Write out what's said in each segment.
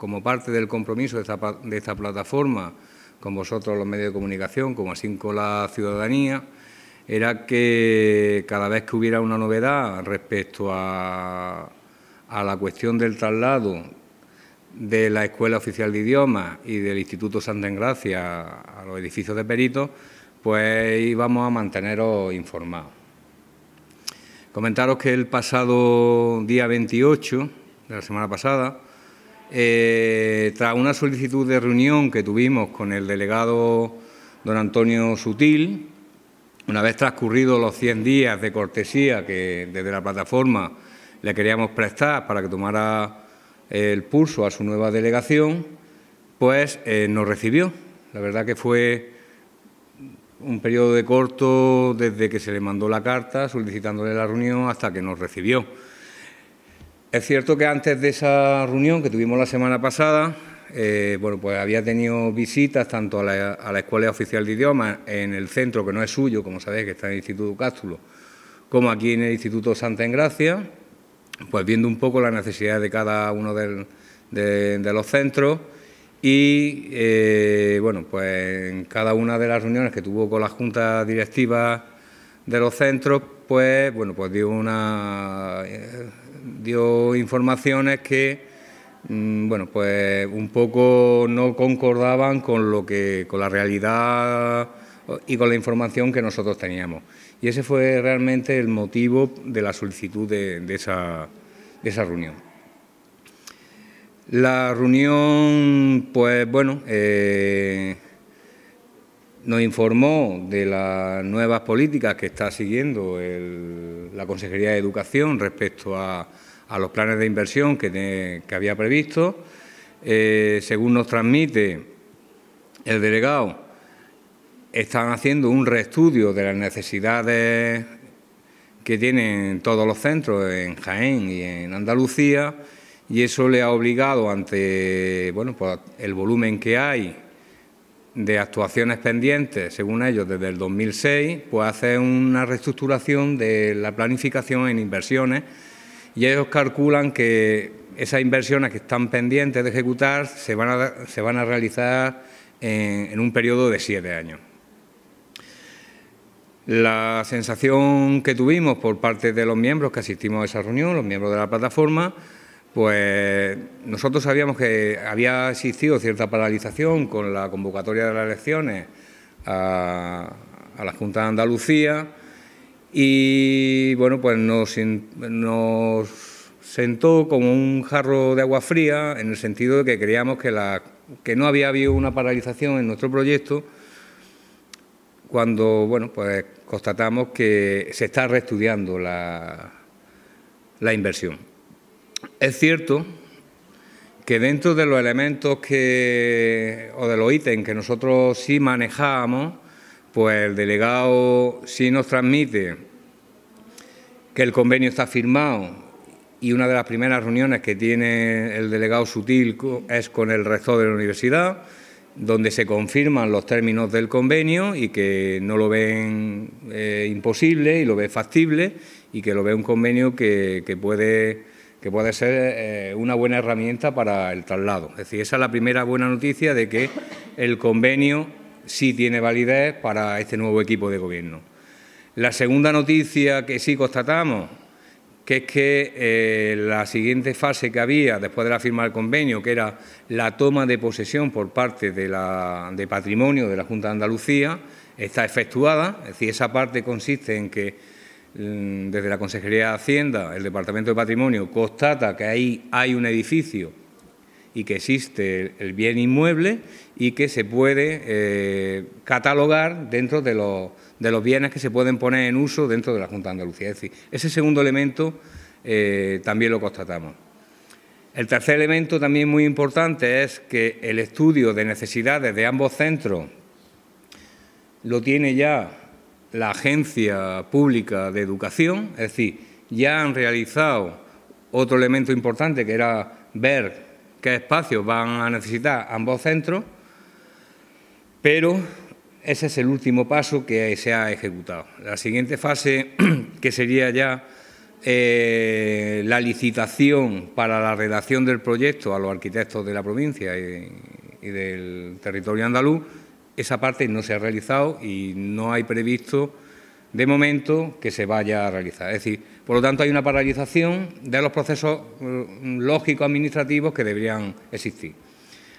como parte del compromiso de esta, plataforma con vosotros los medios de comunicación, como así con la ciudadanía, era que cada vez que hubiera una novedad respecto a, la cuestión del traslado de la Escuela Oficial de Idiomas y del Instituto Santa Engracia a los edificios de peritos, pues íbamos a manteneros informados. Comentaros que el pasado día 28 de la semana pasada eh, tras una solicitud de reunión que tuvimos con el delegado don Antonio Sutil, una vez transcurridos los 100 días de cortesía que desde la plataforma le queríamos prestar para que tomara el pulso a su nueva delegación, pues eh, nos recibió. La verdad que fue un periodo de corto desde que se le mandó la carta solicitándole la reunión hasta que nos recibió. Es cierto que antes de esa reunión que tuvimos la semana pasada, eh, bueno, pues había tenido visitas tanto a la, Escuela Oficial de Idiomas en el centro, que no es suyo, como sabéis, que está en el Instituto Cástulo, como aquí en el Instituto Santa Engracia, pues viendo un poco las necesidades de cada uno de, los centros y, eh, bueno, pues en cada una de las reuniones que tuvo con la Junta Directiva de los centros, pues, bueno, pues dio una... Eh, dio informaciones que, mm, bueno, pues un poco no concordaban con lo que, con la realidad y con la información que nosotros teníamos. Y ese fue realmente el motivo de la solicitud de, esa, reunión. La reunión, pues bueno, eh, nos informó de las nuevas políticas que está siguiendo la Consejería de Educación respecto a, los planes de inversión que, había previsto. Eh, según nos transmite el delegado, están haciendo un reestudio de las necesidades que tienen todos los centros en Jaén y en Andalucía y eso le ha obligado ante bueno, pues, el volumen que hay de actuaciones pendientes, según ellos, desde el 2006, pues hace una reestructuración de la planificación en inversiones y ellos calculan que esas inversiones que están pendientes de ejecutar se van a, se van a realizar en, en un periodo de siete años. La sensación que tuvimos por parte de los miembros que asistimos a esa reunión, los miembros de la plataforma, pues nosotros sabíamos que había existido cierta paralización con la convocatoria de las elecciones a, la Junta de Andalucía y bueno, pues nos, sentó como un jarro de agua fría en el sentido de que creíamos que, no había habido una paralización en nuestro proyecto cuando bueno, pues constatamos que se está reestudiando la inversión. Es cierto que dentro de los elementos que, o de los ítems que nosotros sí manejamos, pues el delegado sí nos transmite que el convenio está firmado y una de las primeras reuniones que tiene el delegado Sutil es con el rector de la universidad, donde se confirman los términos del convenio y que no lo ven eh, imposible y lo ve factible y que lo ve un convenio que puede que puede ser eh, una buena herramienta para el traslado. Es decir, esa es la primera buena noticia de que el convenio sí tiene validez para este nuevo equipo de gobierno. La segunda noticia que sí constatamos, que es que eh, la siguiente fase que había después de la firma del convenio, que era la toma de posesión por parte de, la, de patrimonio de la Junta de Andalucía, está efectuada. Es decir, esa parte consiste en que Mm, desde la Consejería de Hacienda, el Departamento de Patrimonio, constata que ahí hay un edificio y que existe el bien inmueble y que se puede eh, catalogar dentro de los, bienes que se pueden poner en uso dentro de la Junta de Andalucía. Es decir, ese segundo elemento eh, también lo constatamos. El tercer elemento también muy importante es que el estudio de necesidades de ambos centros lo tiene ya la Agencia Pública de Educación, es decir, ya han realizado otro elemento importante que era ver qué espacios van a necesitar ambos centros, pero ese es el último paso que se ha ejecutado. La siguiente fase, que sería ya eh, la licitación para la redacción del proyecto a los arquitectos de la provincia y del territorio andaluz, esa parte no se ha realizado y no hay previsto de momento que se vaya a realizar. Es decir, por lo tanto hay una paralización de los procesos mm, lógicos administrativos que deberían existir.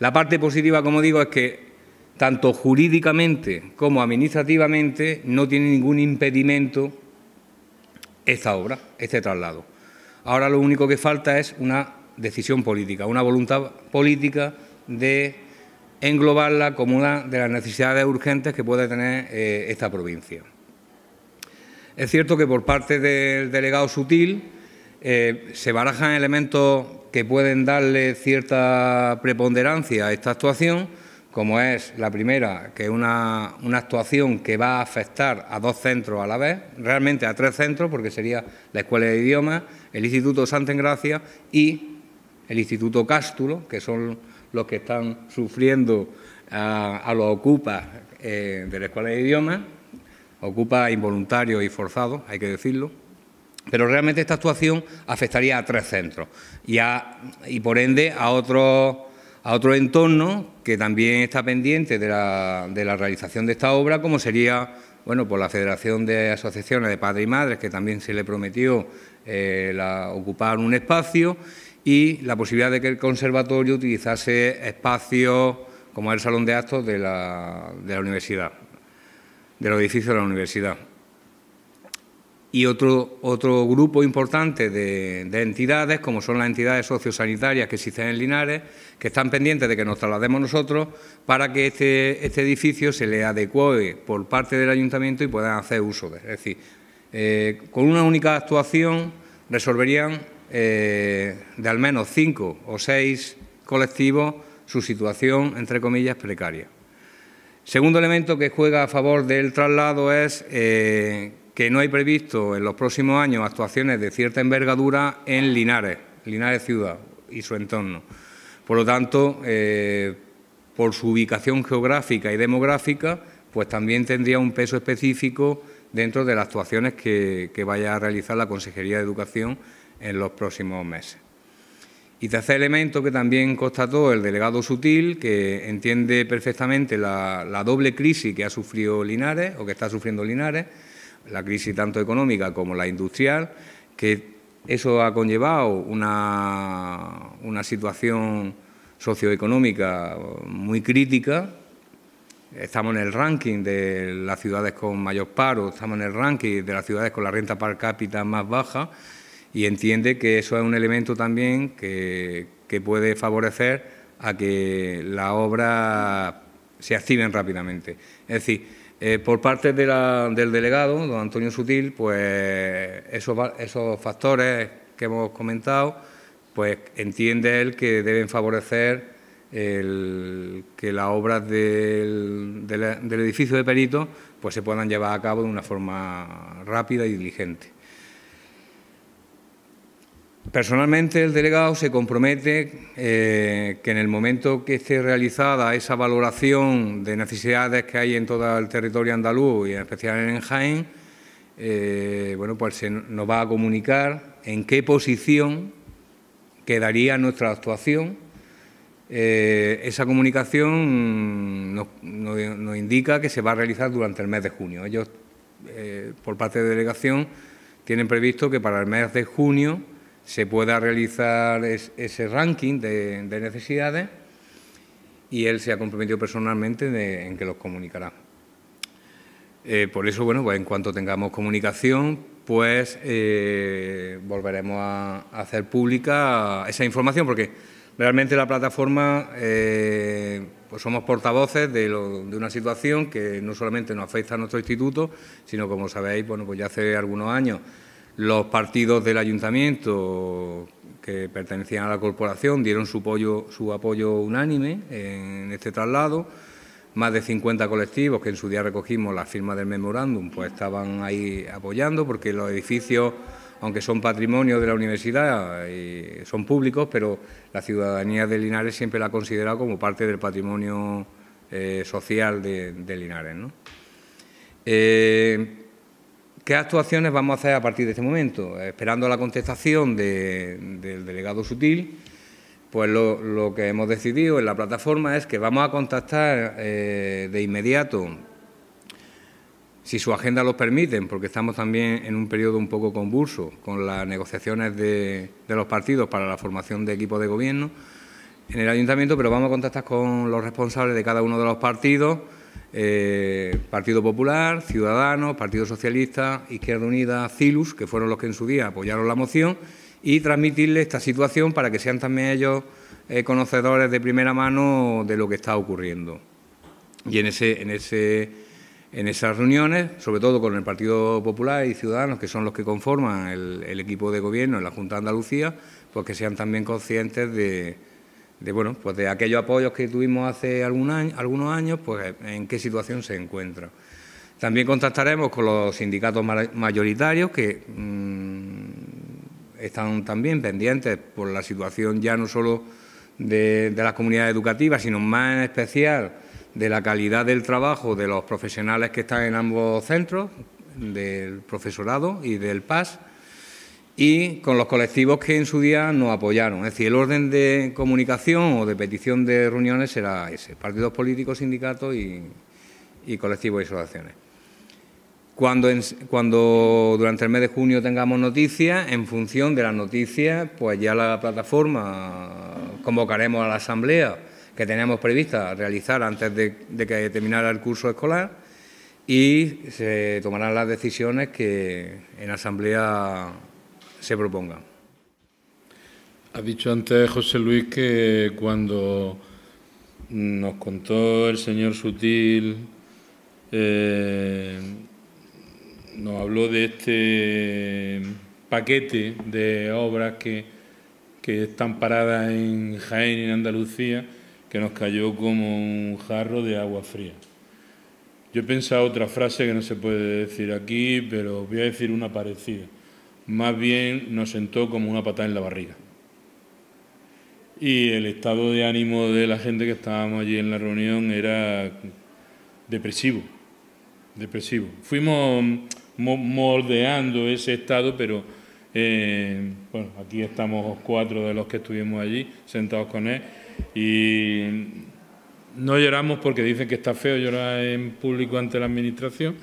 La parte positiva, como digo, es que tanto jurídicamente como administrativamente no tiene ningún impedimento esta obra, este traslado. Ahora lo único que falta es una decisión política, una voluntad política de englobarla como una de las necesidades urgentes que puede tener eh, esta provincia. Es cierto que por parte del delegado Sutil eh, se barajan elementos que pueden darle cierta preponderancia a esta actuación, como es la primera, que es una, una, actuación que va a afectar a dos centros a la vez, realmente a tres centros, porque sería la Escuela de Idiomas, el Instituto Santa Engracia y el Instituto Cástulo, que son los que están sufriendo a, los ocupas eh, de la escuela de idiomas, ocupa involuntarios y forzados, hay que decirlo, pero realmente esta actuación afectaría a tres centros y, por ende a otros a otro entorno que también está pendiente de la, realización de esta obra, como sería bueno, por pues la Federación de Asociaciones de Padres y Madres, que también se le prometió eh, la, ocupar un espacio, y la posibilidad de que el conservatorio utilizase espacios como el salón de actos de la, de la universidad, del edificio de la universidad. Y otro, grupo importante de, entidades, como son las entidades sociosanitarias que existen en Linares, que están pendientes de que nos traslademos nosotros para que este, este edificio se le adecue por parte del ayuntamiento y puedan hacer uso de él. Es decir, eh, con una única actuación resolverían eh, de al menos cinco o seis colectivos su situación, entre comillas, precaria. Segundo elemento que juega a favor del traslado es eh, que no hay previsto en los próximos años actuaciones de cierta envergadura en Linares, Linares ciudad y su entorno. Por lo tanto, eh, por su ubicación geográfica y demográfica, pues también tendría un peso específico dentro de las actuaciones que vaya a realizar la Consejería de Educación en los próximos meses. Y tercer elemento que también constató el delegado Sutil, que entiende perfectamente la, doble crisis que ha sufrido Linares o que está sufriendo Linares, la crisis tanto económica como la industrial, que eso ha conllevado una, una situación socioeconómica muy crítica. Estamos en el ranking de las ciudades con mayor paro, estamos en el ranking de las ciudades con la renta per cápita más baja y entiende que eso es un elemento también que, puede favorecer a que la obra se activen rápidamente. Es decir, eh, por parte del delegado, don Antonio Sutil, pues esos, factores que hemos comentado, pues entiende él que deben favorecer que las obras del, edificio de Perito pues se puedan llevar a cabo de una forma rápida y diligente. Personalmente, el delegado se compromete eh, que en el momento que esté realizada esa valoración de necesidades que hay en todo el territorio andaluz y en especial en Jaén, eh, bueno, pues se nos va a comunicar en qué posición quedaría nuestra actuación. Eh, esa comunicación nos, nos, indica que se va a realizar durante el mes de junio. Ellos, por parte de delegación, tienen previsto que para el mes de junio se pueda realizar ese ranking de, necesidades y él se ha comprometido personalmente en que los comunicará. Eh, por eso, bueno, pues en cuanto tengamos comunicación, pues eh, volveremos a, hacer pública esa información, porque realmente la plataforma, eh, pues somos portavoces de, de, una situación que no solamente nos afecta a nuestro instituto, sino como sabéis, bueno, pues ya hace algunos años los partidos del ayuntamiento que pertenecían a la corporación dieron su apoyo, unánime en este traslado. Más de 50 colectivos que en su día recogimos la firma del memorándum, pues estaban ahí apoyando porque los edificios aunque son patrimonio de la universidad eh, son públicos, pero la ciudadanía de Linares siempre la ha considerado como parte del patrimonio eh, social de, Linares. ¿no? Eh, ¿Qué actuaciones vamos a hacer a partir de este momento? Esperando la contestación del delegado Sutil, pues lo, que hemos decidido en la plataforma es que vamos a contactar eh, de inmediato, si su agenda lo permiten, porque estamos también en un periodo un poco convulso con las negociaciones de, de los partidos para la formación de equipos de gobierno en el ayuntamiento, pero vamos a contactar con los responsables de cada uno de los partidos eh, Partido Popular, Ciudadanos, Partido Socialista, Izquierda Unida, CILUS, que fueron los que en su día apoyaron la moción, y transmitirles esta situación para que sean también ellos eh, conocedores de primera mano de lo que está ocurriendo. Y en, ese, en, ese, en esas reuniones, sobre todo con el Partido Popular y Ciudadanos, que son los que conforman el, el equipo de gobierno en la Junta de Andalucía, pues que sean también conscientes de, de bueno, pues de aquellos apoyos que tuvimos hace algunos años, pues en qué situación se encuentra. También contactaremos con los sindicatos mayoritarios que mm, están también pendientes por la situación ya no solo de, de las comunidades educativas, sino más en especial de la calidad del trabajo de los profesionales que están en ambos centros, del profesorado y del PAS y con los colectivos que en su día nos apoyaron. Es decir, el orden de comunicación o de petición de reuniones era ese, partidos políticos, sindicatos y, colectivos y asociaciones. Cuando, durante el mes de junio tengamos noticias, en función de las noticias, pues ya la plataforma convocaremos a la asamblea que teníamos prevista realizar antes de, de que terminara el curso escolar y se tomarán las decisiones que en asamblea se proponga. Ha dicho antes, José Luis, que cuando nos contó el señor Sutil, eh, nos habló de este paquete de obras que, que están paradas en Jaén y en Andalucía, que nos cayó como un jarro de agua fría. Yo he pensado otra frase que no se puede decir aquí, pero voy a decir una parecida más bien nos sentó como una patada en la barriga. Y el estado de ánimo de la gente que estábamos allí en la reunión era depresivo, depresivo. Fuimos moldeando ese estado, pero eh, bueno, aquí estamos cuatro de los que estuvimos allí, sentados con él, y no lloramos porque dicen que está feo llorar en público ante la administración,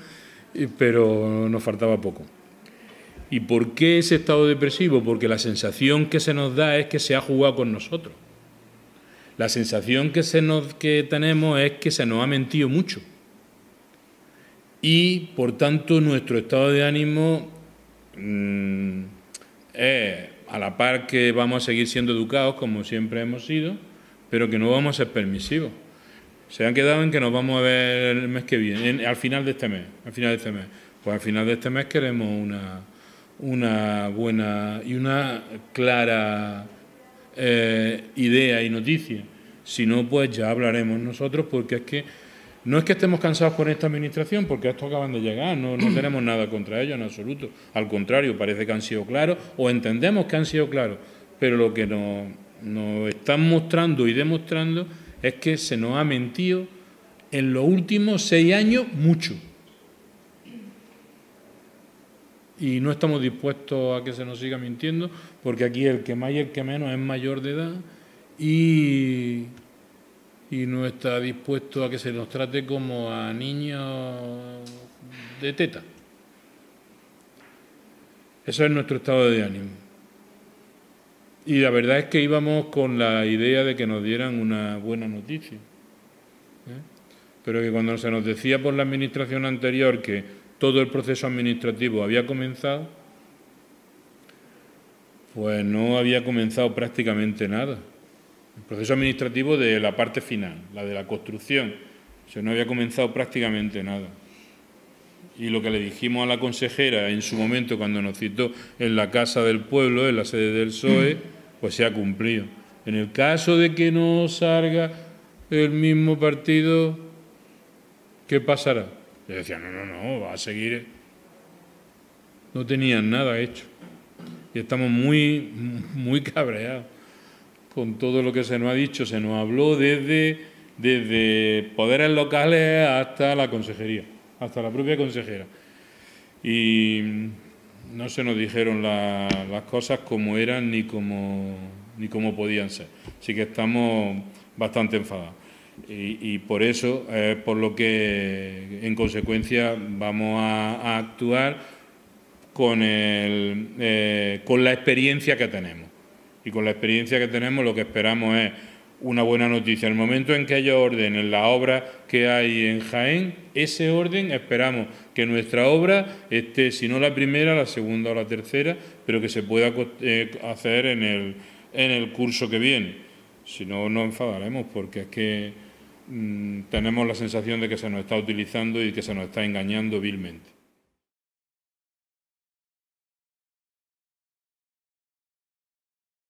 pero nos faltaba poco. ¿Y por qué ese estado depresivo? Porque la sensación que se nos da es que se ha jugado con nosotros. La sensación que, se nos, que tenemos es que se nos ha mentido mucho. Y por tanto nuestro estado de ánimo mm, es a la par que vamos a seguir siendo educados como siempre hemos sido, pero que no vamos a ser permisivos. Se han quedado en que nos vamos a ver el mes que viene, al final de este mes, al final de este mes. Pues al final de este mes queremos una, una buena y una clara eh, idea y noticia. Si no, pues ya hablaremos nosotros, porque es que no es que estemos cansados con esta administración, porque esto acaban de llegar, no, no tenemos nada contra ellos en absoluto. Al contrario, parece que han sido claros o entendemos que han sido claros, pero lo que nos, nos están mostrando y demostrando es que se nos ha mentido en los últimos seis años mucho. y no estamos dispuestos a que se nos siga mintiendo, porque aquí el que más y el que menos es mayor de edad y, no está dispuesto a que se nos trate como a niños de teta. Eso es nuestro estado de ánimo. Y la verdad es que íbamos con la idea de que nos dieran una buena noticia. ¿eh? Pero que cuando se nos decía por la administración anterior que todo el proceso administrativo había comenzado, pues no había comenzado prácticamente nada. El proceso administrativo de la parte final, la de la construcción, o no había comenzado prácticamente nada. Y lo que le dijimos a la consejera en su momento cuando nos citó en la Casa del Pueblo, en la sede del PSOE, pues se ha cumplido. En el caso de que no salga el mismo partido, ¿qué pasará? Yo decía, no, no, no, va a seguir. No tenían nada hecho. Y estamos muy, muy cabreados con todo lo que se nos ha dicho. Se nos habló desde, desde poderes locales hasta la consejería, hasta la propia consejera. Y no se nos dijeron las cosas como eran ni como, ni como podían ser. Así que estamos bastante enfadados. Y, por eso, eh, por lo que en consecuencia vamos a, actuar con, el, eh, con la experiencia que tenemos. Y con la experiencia que tenemos lo que esperamos es una buena noticia. El momento en que haya orden en la obra que hay en Jaén, ese orden esperamos que nuestra obra esté, si no la primera, la segunda o la tercera, pero que se pueda eh, hacer en el, en el curso que viene. Si no, nos enfadaremos porque es que Mm, tenemos la sensación de que se nos está utilizando y que se nos está engañando vilmente.